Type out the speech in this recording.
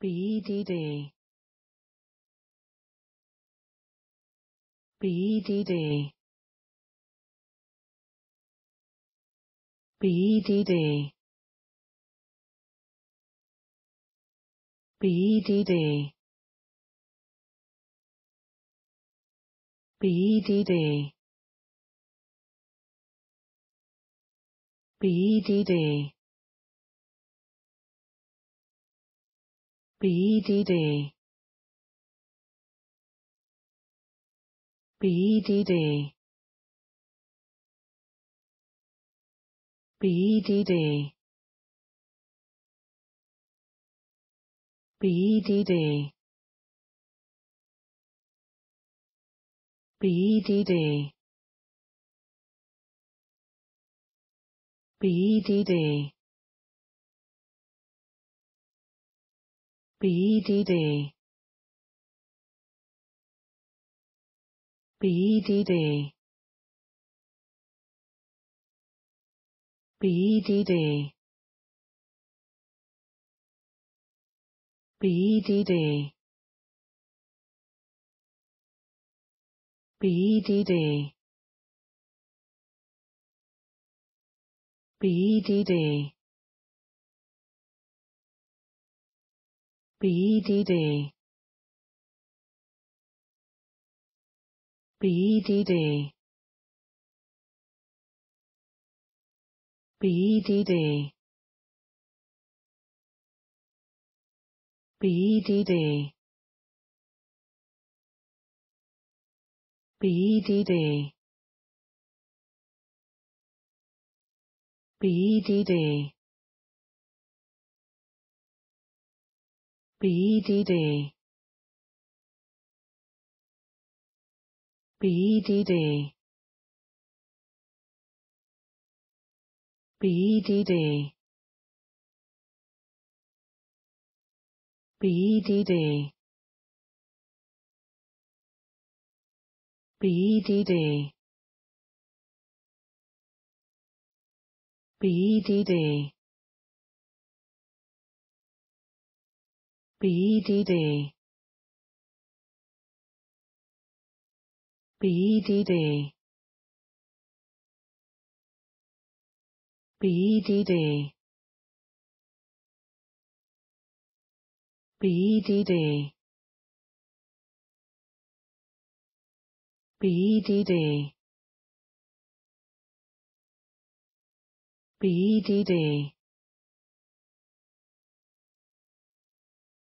BDD BDD BDD BDD BDD BDD BDD BDD BDD BDD BDD BDD BEDD BEDD BEDD BEDD BEDD BDD BDD BDD BDD BDD BDD BDD BDD BDD BDD BDD BDD BDD BDD BDD BDD BDD BDD BDD